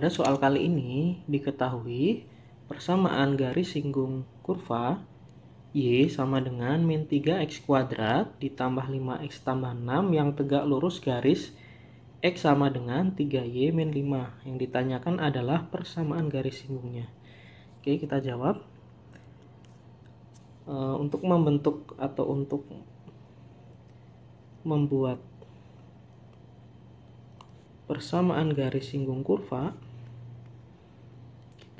Pada soal kali ini diketahui persamaan garis singgung kurva Y sama dengan min 3x kuadrat ditambah 5x tambah 6 yang tegak lurus garis X sama dengan 3Y min 5. Yang ditanyakan adalah persamaan garis singgungnya. Oke, kita jawab. E, untuk membentuk atau untuk membuat persamaan garis singgung kurva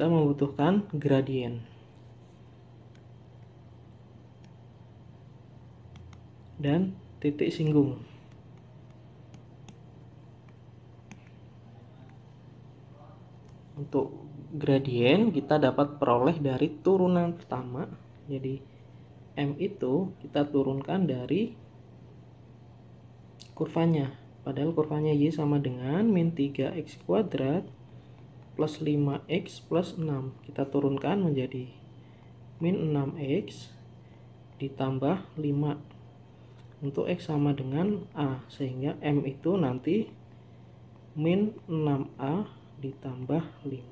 kita membutuhkan gradien. Dan titik singgung. Untuk gradien kita dapat peroleh dari turunan pertama. Jadi M itu kita turunkan dari kurvanya. Padahal kurvanya Y sama dengan min 3X kuadrat plus 5x plus 6 kita turunkan menjadi min 6x ditambah 5 untuk x sama dengan a sehingga m itu nanti min 6a ditambah 5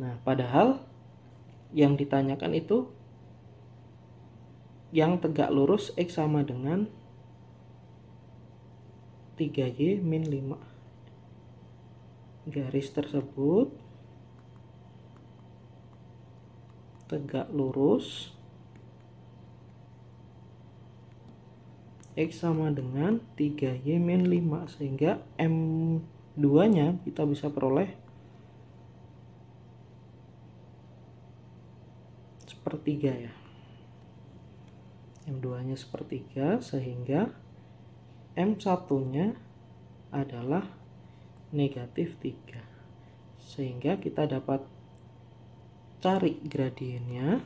nah padahal yang ditanyakan itu yang tegak lurus x sama dengan 3y min 5 garis tersebut tegak lurus X sama dengan 3Y min 5 sehingga M2 nya kita bisa peroleh sepertiga ya M2 nya sepertiga sehingga M1 nya adalah negatif 3 sehingga kita dapat cari gradiennya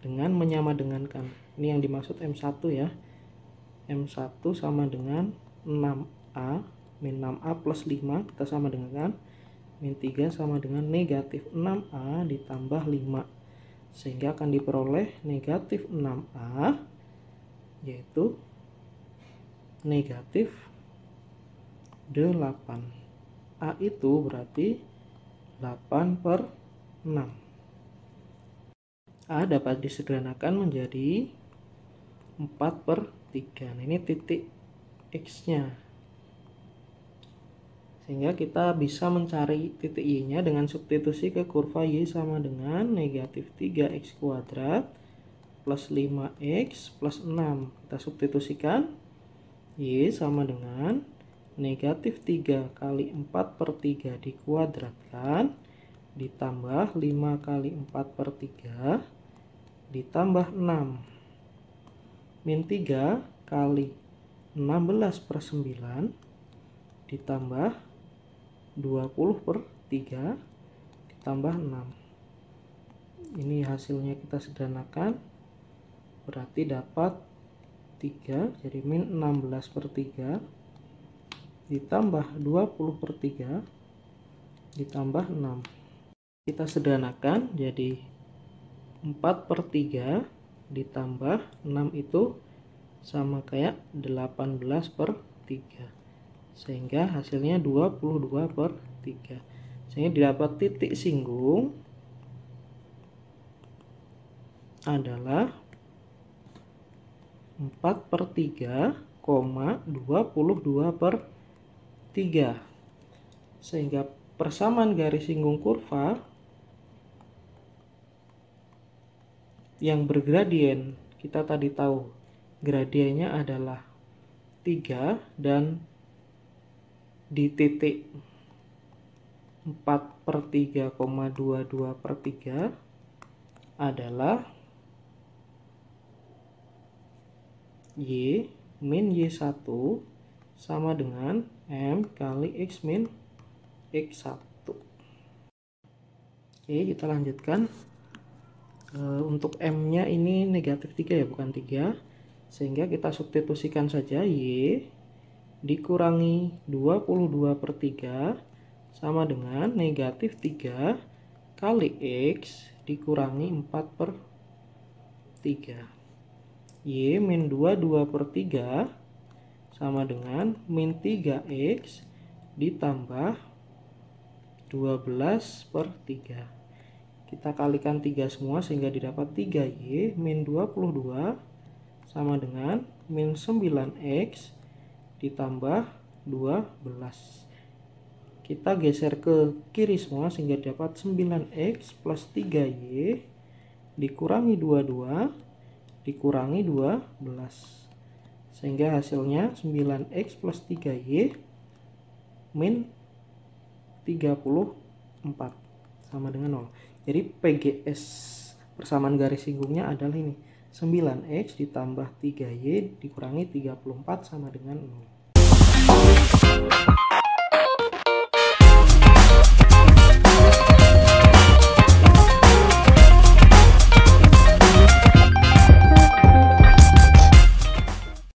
dengan menyama dengankan ini yang dimaksud M1 ya M1 sama dengan 6A min 6A plus 5 kita sama dengan min 3 sama dengan negatif 6A ditambah 5 sehingga akan diperoleh negatif 6A yaitu negatif 8 A itu berarti 8 per 6. A dapat disederhanakan menjadi 4 per 3. Nah, ini titik X-nya. Sehingga kita bisa mencari titik Y-nya dengan substitusi ke kurva Y sama dengan negatif 3X kuadrat plus 5X plus 6. Kita substitusikan Y sama dengan negatif 3 kali 4 per 3 dikuadratkan ditambah 5 kali 4 per 3 ditambah 6 min 3 kali 16 per 9 ditambah 20 per 3 ditambah 6 ini hasilnya kita sederhanakan berarti dapat 3 jadi min 16 per 3 ditambah 20 per 3 ditambah 6 kita sederhanakan jadi 4 per 3 ditambah 6 itu sama kayak 18 per 3 sehingga hasilnya 22 per 3 sehingga didapat titik singgung adalah 4 per 3, 22 per 3. Sehingga persamaan garis singgung kurva yang bergradien kita tadi tahu gradiennya adalah 3 dan di titik 4 per 3,22 per 3 adalah Y min Y1 sama dengan M kali X min X1 oke kita lanjutkan eh, untuk M nya ini negatif 3 ya bukan 3 sehingga kita substitusikan saja Y dikurangi 22 per 3 sama dengan negatif 3 kali X dikurangi 4 per 3 Y min 22 per 3 sama dengan min 3x ditambah 12 per 3. Kita kalikan 3 semua sehingga didapat 3y min 22 sama dengan min 9x ditambah 12. Kita geser ke kiri semua sehingga dapat 9x plus 3y dikurangi 22 dikurangi 12. Sehingga hasilnya 9X plus 3Y min 34 sama dengan 0. Jadi PGS persamaan garis singgungnya adalah ini. 9X ditambah 3Y dikurangi 34 sama dengan 0.